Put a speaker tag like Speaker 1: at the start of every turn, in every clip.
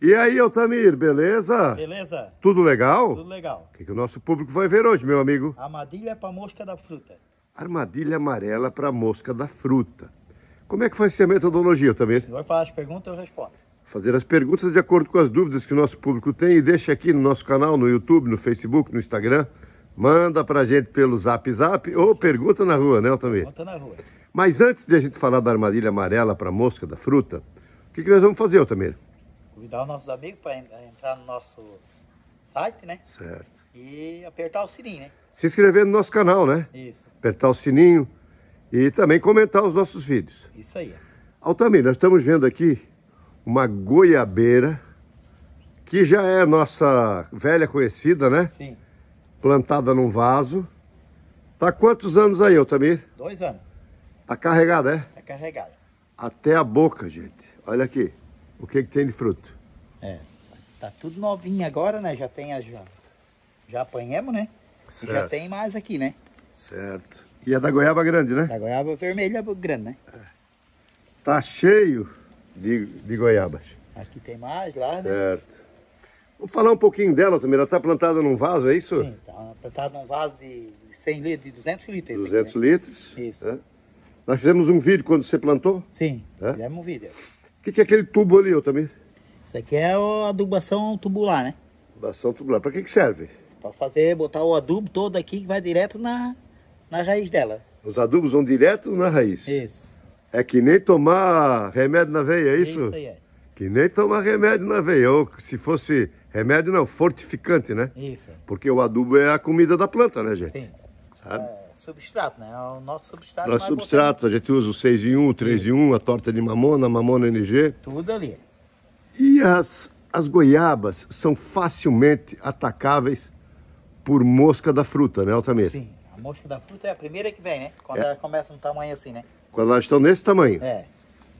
Speaker 1: E aí, Altamir, beleza?
Speaker 2: Beleza. Tudo legal? Tudo legal.
Speaker 1: O que, que o nosso público vai ver hoje, meu amigo?
Speaker 2: Armadilha para mosca da fruta.
Speaker 1: Armadilha amarela para mosca da fruta. Como é que vai ser a metodologia, Altamir? O senhor faz as perguntas, eu respondo. Fazer as perguntas de acordo com as dúvidas que o nosso público tem e deixa aqui no nosso canal, no YouTube, no Facebook, no Instagram. Manda para a gente pelo Zap Zap ou pergunta na rua, né, Altamir? Pergunta na rua. Mas antes de a gente falar da armadilha amarela para mosca da fruta, o que, que nós vamos fazer, Altamir?
Speaker 2: convidar os nossos amigos para entrar no nosso site, né? Certo. E apertar o sininho, né?
Speaker 1: Se inscrever no nosso canal, né? Isso. Apertar o sininho e também comentar os nossos vídeos. Isso aí. Altamir, nós estamos vendo aqui uma goiabeira que já é nossa velha conhecida, né? Sim. Plantada num vaso. Tá quantos anos aí, Altamir? Dois anos. Tá carregada, é? Tá carregada. Até a boca, gente. Olha aqui. O que, é que tem de fruto? É,
Speaker 2: tá tudo novinho agora, né? Já tem já, já apanhamos, né? Certo. E já tem mais aqui, né?
Speaker 1: Certo. E é da goiaba grande, né? Da goiaba
Speaker 2: vermelha grande, né? É.
Speaker 1: Tá cheio de, de goiabas.
Speaker 2: Aqui tem mais lá,
Speaker 1: né? Certo. Vamos falar um pouquinho dela também. Ela está plantada num vaso, é isso? Sim, está
Speaker 2: plantada num vaso de 100 litros, de 200 litros. 200 aqui, né? litros. Isso. É.
Speaker 1: Nós fizemos um vídeo quando você plantou? Sim, é. fizemos um vídeo que, que é aquele tubo ali, também?
Speaker 2: Isso aqui é a adubação tubular, né? Adubação tubular. Para que, que serve? Para fazer, botar o adubo todo aqui que vai direto na, na raiz dela.
Speaker 1: Os adubos vão direto na raiz? Isso. É que nem tomar remédio na veia, é isso? Isso aí é. Que nem tomar remédio na veia. Ou se fosse remédio, não, fortificante, né? Isso. Porque o adubo é a comida da planta, né, gente? Sim. Sabe? É substrato, né? É o nosso substrato. Nosso é substrato, a gente usa o 6 em 1, o 3 em 1, a torta de mamona, a mamona NG. Tudo ali. E as, as goiabas são facilmente atacáveis por mosca da fruta, né, Altamira? Sim,
Speaker 2: a mosca da fruta é a primeira que vem, né? Quando é. ela começa um tamanho assim, né?
Speaker 1: Quando elas estão nesse tamanho. É.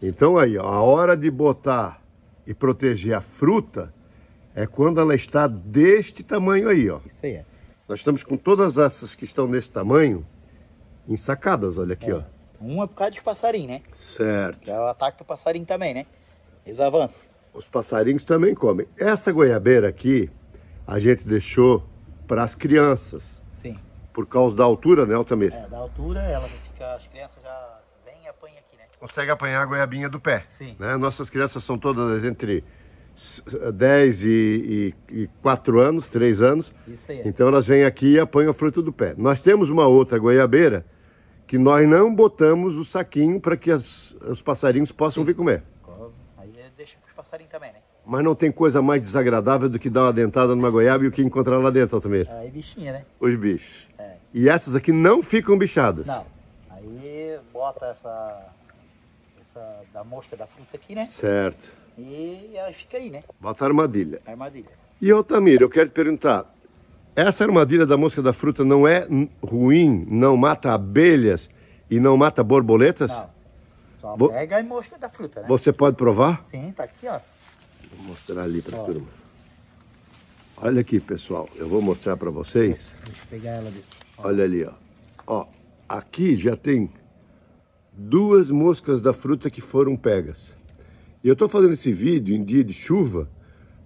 Speaker 1: Então aí, ó, a hora de botar e proteger a fruta é quando ela está deste tamanho aí, ó. Isso aí é. Nós estamos com todas essas que estão nesse tamanho em sacadas, olha aqui, é. ó. Uma por causa
Speaker 2: dos passarinhos, né?
Speaker 1: Certo.
Speaker 2: É o ataque do passarinho também, né? Eles avançam.
Speaker 1: Os passarinhos também comem. Essa goiabeira aqui, a gente deixou para as crianças. Sim. Por causa da altura, né, Altamir?
Speaker 2: É, da altura, ela fica, as crianças já vêm e
Speaker 1: apanham aqui, né? Consegue apanhar a goiabinha do pé. Sim. Né? Nossas crianças são todas entre 10 e, e, e 4 anos, 3 anos. Isso aí. É. Então elas vêm aqui e apanham a fruta do pé. Nós temos uma outra goiabeira que nós não botamos o saquinho para que as, os passarinhos possam Sim. vir comer. Aí é deixa para os passarinhos também, né? Mas não tem coisa mais desagradável do que dar uma dentada numa goiaba e o que encontrar lá dentro, Altamira?
Speaker 2: Aí bichinha, né?
Speaker 1: Os bichos. É. E essas aqui não ficam bichadas? Não.
Speaker 2: Aí bota essa, essa da mosca da fruta aqui, né? Certo. E aí fica aí, né?
Speaker 1: Bota a armadilha. A armadilha. E Altamira, eu quero te perguntar, essa armadilha da mosca da fruta não é ruim, não mata abelhas e não mata borboletas? Não.
Speaker 2: Só pega a mosca da fruta, né? Você pode provar? Sim, tá aqui, ó.
Speaker 1: Vou mostrar ali pra ó. turma. Olha aqui, pessoal. Eu vou mostrar pra vocês.
Speaker 2: Deixa eu pegar ela ali.
Speaker 1: Olha ali, ó. Ó, aqui já tem duas moscas da fruta que foram pegas. E eu tô fazendo esse vídeo em dia de chuva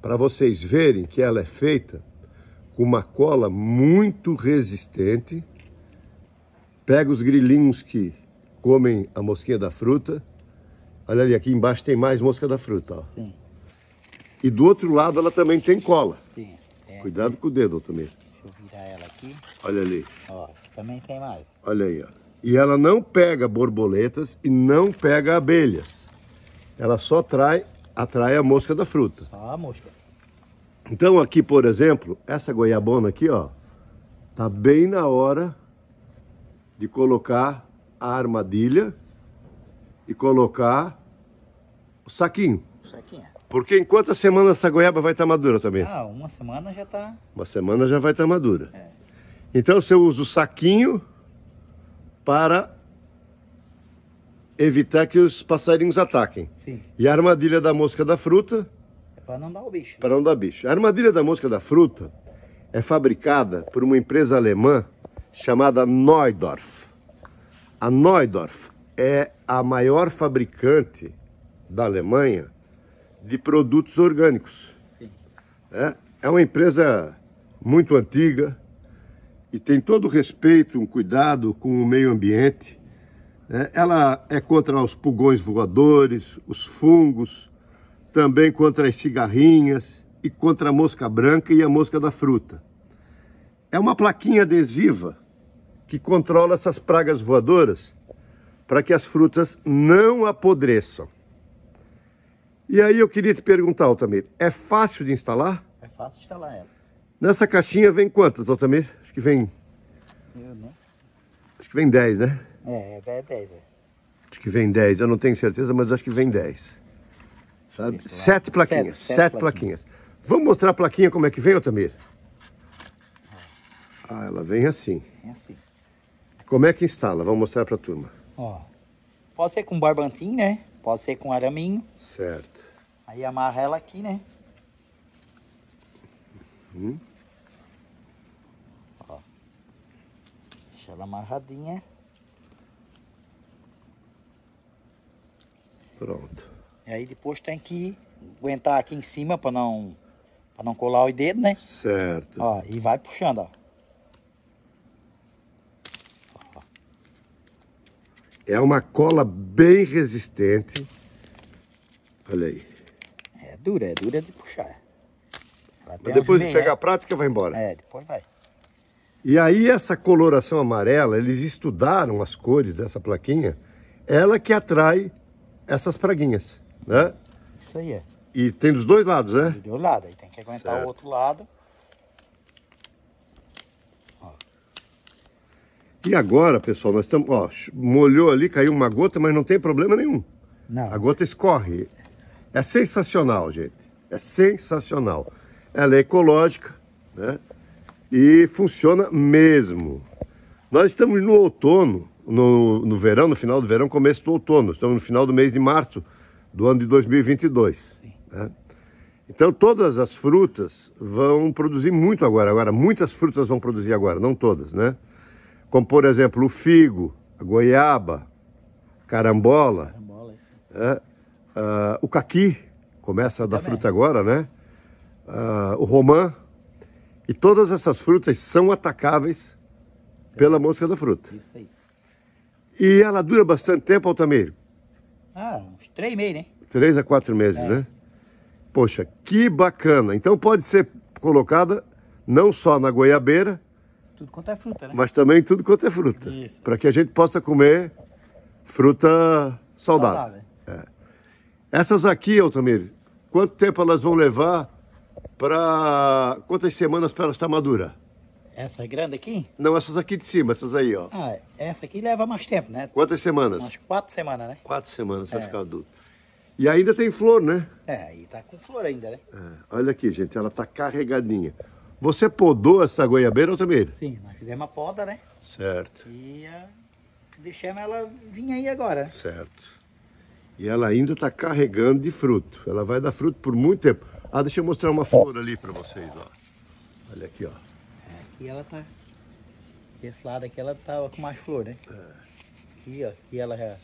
Speaker 1: para vocês verem que ela é feita com uma cola muito resistente, pega os grilinhos que comem a mosquinha da fruta. Olha ali, aqui embaixo tem mais mosca da fruta. Ó. Sim. E do outro lado ela também tem cola. Sim. É, Cuidado com o dedo, também Deixa eu
Speaker 2: virar ela aqui.
Speaker 1: Olha ali. Ó,
Speaker 2: também tem mais.
Speaker 1: Olha aí, ó. E ela não pega borboletas e não pega abelhas. Ela só atrai, atrai a mosca da fruta. Só a mosca. Então aqui, por exemplo, essa goiabona aqui, ó, tá bem na hora de colocar a armadilha e colocar o saquinho. O saquinho. Porque em quantas semanas essa goiaba vai estar tá madura também?
Speaker 2: Ah, uma semana já tá.
Speaker 1: Uma semana já vai estar tá madura. É. Então você usa o saquinho para evitar que os passarinhos ataquem. Sim. E a armadilha da mosca da fruta para não dar o bicho. Né? Para não dar bicho. A armadilha da mosca da fruta é fabricada por uma empresa alemã chamada Neudorf. A Neudorf é a maior fabricante da Alemanha de produtos orgânicos. Sim. É, é uma empresa muito antiga e tem todo o respeito, um cuidado com o meio ambiente. É, ela é contra os pulgões voadores, os fungos, também contra as cigarrinhas e contra a mosca branca e a mosca da fruta. É uma plaquinha adesiva que controla essas pragas voadoras para que as frutas não apodreçam. E aí eu queria te perguntar, Altamir, é fácil de instalar?
Speaker 2: É fácil de instalar ela.
Speaker 1: Nessa caixinha vem quantas, Altamir? Acho que vem... Eu, Acho que vem 10, né?
Speaker 2: É, é 10, é 10. É.
Speaker 1: Acho que vem 10, eu não tenho certeza, mas acho que vem 10 sabe? Sete plaquinhas, sete, sete plaquinhas. plaquinhas. Vamos mostrar a plaquinha como é que vem, Otamir? Ah. ah, ela vem assim. Vem assim. Como é que instala? Vamos mostrar para a turma.
Speaker 2: Ó, pode ser com barbantim, né? Pode ser com araminho. Certo. Aí amarra ela aqui, né? Uhum. Ó. Deixa ela amarradinha. Pronto. E aí depois tem que aguentar aqui em cima para não para não colar o dedo, né? Certo. Ó, e vai puxando, ó.
Speaker 1: É uma cola bem resistente. Olha aí. É dura, é dura de puxar. Mas depois de pegar a prática, vai embora. É, depois vai. E aí essa coloração amarela, eles estudaram as cores dessa plaquinha, ela que atrai essas praguinhas né? Isso aí é. E tem dos dois lados, né? Do dois
Speaker 2: lados, aí tem que aguentar certo. o outro lado.
Speaker 1: E agora, pessoal, nós estamos, ó, molhou ali, caiu uma gota, mas não tem problema nenhum. Não. A gota escorre. É sensacional, gente. É sensacional. Ela é ecológica, né? E funciona mesmo. Nós estamos no outono, no, no verão, no final do verão, começo do outono. Estamos no final do mês de março do ano de 2022. Né? Então, todas as frutas vão produzir muito agora. Agora, muitas frutas vão produzir agora, não todas, né? Como, por exemplo, o figo, a goiaba, carambola, carambola é, uh, o caqui, começa a dar fruta agora, né? Uh, o romã. E todas essas frutas são atacáveis pela mosca da fruta. Isso aí. E ela dura bastante tempo, Altamiro.
Speaker 2: Ah, uns três meses, né?
Speaker 1: Três a quatro meses, é. né? Poxa, que bacana. Então pode ser colocada não só na goiabeira,
Speaker 2: tudo quanto é fruta, né?
Speaker 1: Mas também tudo quanto é fruta. Para que a gente possa comer fruta saudável. saudável. É. Essas aqui, Altamir, quanto tempo elas vão levar para. Quantas semanas para elas estar madura?
Speaker 2: Essa grande aqui?
Speaker 1: Não, essas aqui de cima, essas aí, ó.
Speaker 2: Ah, essa aqui leva mais
Speaker 1: tempo, né? Quantas semanas? Umas
Speaker 2: quatro semanas, né?
Speaker 1: Quatro semanas é. ficar adulto. E ainda tem flor, né?
Speaker 2: É, aí tá com flor ainda, né?
Speaker 1: É. Olha aqui, gente, ela tá carregadinha. Você podou essa goiabeira, ou também? Sim,
Speaker 2: nós fizemos a poda, né?
Speaker 1: Certo.
Speaker 2: E a... Ah, deixamos ela vir aí agora.
Speaker 1: Certo. E ela ainda está carregando de fruto. Ela vai dar fruto por muito tempo. Ah, deixa eu mostrar uma flor ali para vocês, ó. Olha aqui, ó
Speaker 2: aqui ela tá. Desse lado aqui ela tava tá com mais flor, né? Aqui, é. ó, aqui ela já,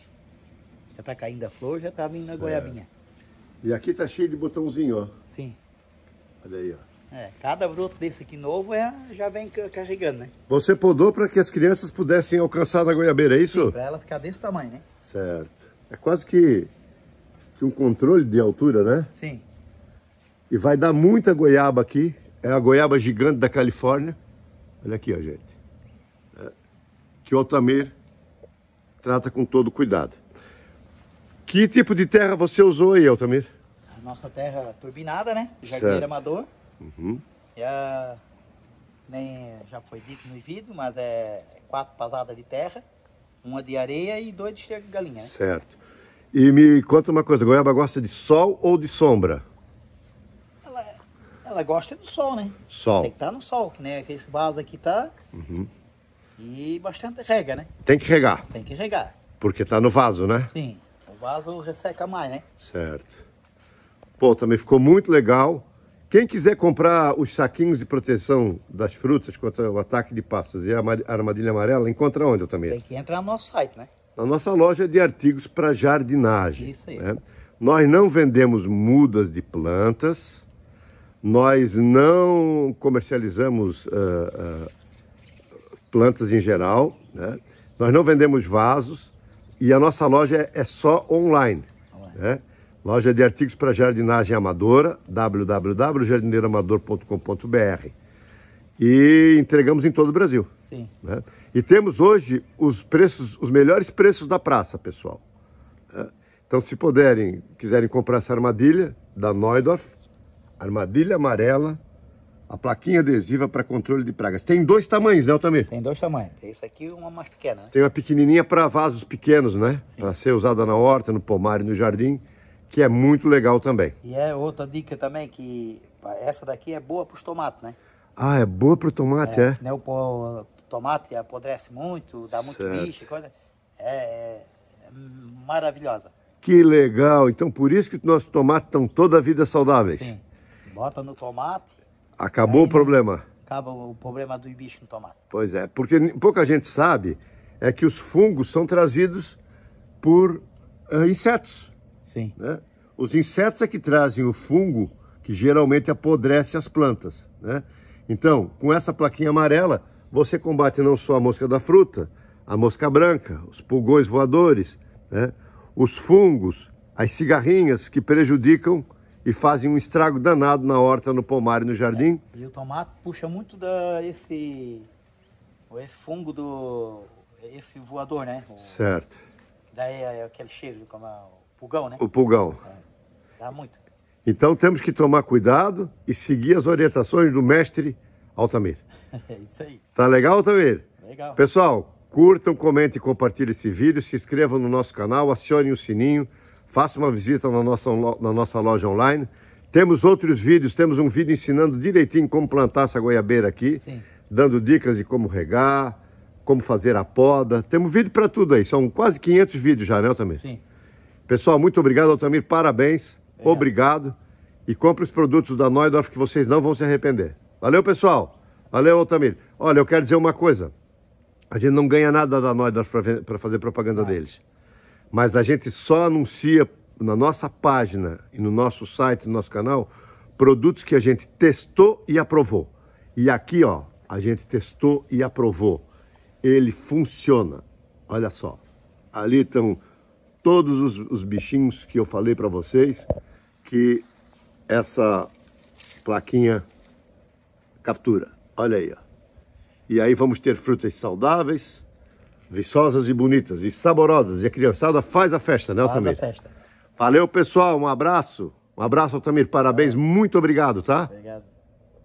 Speaker 2: já tá caindo a flor, já tá vindo a goiabinha.
Speaker 1: E aqui tá cheio de botãozinho, ó. Sim. Olha aí,
Speaker 2: ó. É, cada broto desse aqui novo é, já vem carregando, né?
Speaker 1: Você podou para que as crianças pudessem alcançar a goiabeira, é isso?
Speaker 2: Para ela ficar desse tamanho, né?
Speaker 1: Certo. É quase que, que um controle de altura, né? Sim. E vai dar muita goiaba aqui. É a goiaba gigante da Califórnia. Olha aqui, ó, gente. É, que o Altamir trata com todo cuidado. Que tipo de terra você usou aí, Altamir?
Speaker 2: A nossa terra turbinada, né? Jardineiro amador. Uhum. Já, nem, eh, já foi dito no vídeo, mas é quatro pasadas de terra, uma de areia e dois de esterco de galinha. Né?
Speaker 1: Certo. E me conta uma coisa, goiaba gosta de sol ou de sombra?
Speaker 2: ela gosta do sol, né? Sol. Tem que estar tá no sol, que nem esse vaso aqui tá. Uhum. E bastante rega, né?
Speaker 1: Tem que regar.
Speaker 2: Tem que regar.
Speaker 1: Porque tá no vaso, né? Sim.
Speaker 2: O vaso resseca mais, né?
Speaker 1: Certo. Pô, também ficou muito legal. Quem quiser comprar os saquinhos de proteção das frutas contra o ataque de passos e a armadilha amarela, encontra onde também? Tem que
Speaker 2: entrar no nosso site, né?
Speaker 1: Na nossa loja de artigos para jardinagem. Isso aí. Né? Nós não vendemos mudas de plantas, nós não comercializamos uh, uh, plantas em geral, né? nós não vendemos vasos e a nossa loja é só online. online. Né? Loja de artigos para jardinagem amadora, www.jardineiroamador.com.br. E entregamos em todo o Brasil. Sim. Né? E temos hoje os preços, os melhores preços da praça, pessoal. Né? Então, se puderem, quiserem comprar essa armadilha da Neudorf, armadilha amarela, a plaquinha adesiva para controle de pragas. Tem dois tamanhos, né, também? Tem dois tamanhos.
Speaker 2: Esse aqui e uma mais pequena.
Speaker 1: Né? Tem uma pequenininha para vasos pequenos, né? Para ser usada na horta, no pomar e no jardim, que é muito legal também.
Speaker 2: E é outra dica também, que essa daqui é boa para os tomates, né?
Speaker 1: Ah, é boa para o tomate, é? é? Né,
Speaker 2: o tomate apodrece muito, dá muito certo. bicho, coisa... É, é maravilhosa.
Speaker 1: Que legal! Então, por isso que nossos tomates estão toda a vida saudáveis. Sim
Speaker 2: bota no tomate.
Speaker 1: Acabou o problema.
Speaker 2: Acaba o problema do bicho no tomate.
Speaker 1: Pois é, porque pouca gente sabe é que os fungos são trazidos por uh, insetos. Sim. Né? Os insetos é que trazem o fungo que geralmente apodrece as plantas. Né? Então, com essa plaquinha amarela, você combate não só a mosca da fruta, a mosca branca, os pulgões voadores, né? os fungos, as cigarrinhas que prejudicam e fazem um estrago danado na horta, no pomar e no jardim.
Speaker 2: É. E o tomate puxa muito da, esse, esse fungo do. esse voador, né? O,
Speaker 1: certo.
Speaker 2: Daí é, é aquele cheiro, como é, o pulgão, né? O pulgão. É. Dá muito.
Speaker 1: Então temos que tomar cuidado e seguir as orientações do mestre Altamir.
Speaker 2: é isso aí. Tá legal,
Speaker 1: Altamir? Legal. Pessoal, curtam, comentem, compartilhem esse vídeo, se inscrevam no nosso canal, acionem o sininho faça uma visita na nossa, na nossa loja online. Temos outros vídeos, temos um vídeo ensinando direitinho como plantar essa goiabeira aqui, Sim. dando dicas de como regar, como fazer a poda. Temos vídeo para tudo aí, são quase 500 vídeos já, né, Altamir? Sim. Pessoal, muito obrigado, Altamir, parabéns, é. obrigado. E compre os produtos da Noidorf que vocês não vão se arrepender. Valeu, pessoal. Valeu, Altamir. Olha, eu quero dizer uma coisa. A gente não ganha nada da Noidorf para fazer propaganda ah. deles. Mas a gente só anuncia na nossa página e no nosso site, no nosso canal, produtos que a gente testou e aprovou. E aqui, ó, a gente testou e aprovou. Ele funciona. Olha só. Ali estão todos os, os bichinhos que eu falei para vocês que essa plaquinha captura. Olha aí, ó. E aí vamos ter frutas saudáveis, viçosas e bonitas e saborosas. E a criançada faz a festa, né, Altamir? Faz a festa. Valeu, pessoal. Um abraço. Um abraço, Altamir. Parabéns. Muito obrigado, tá?
Speaker 2: Obrigado.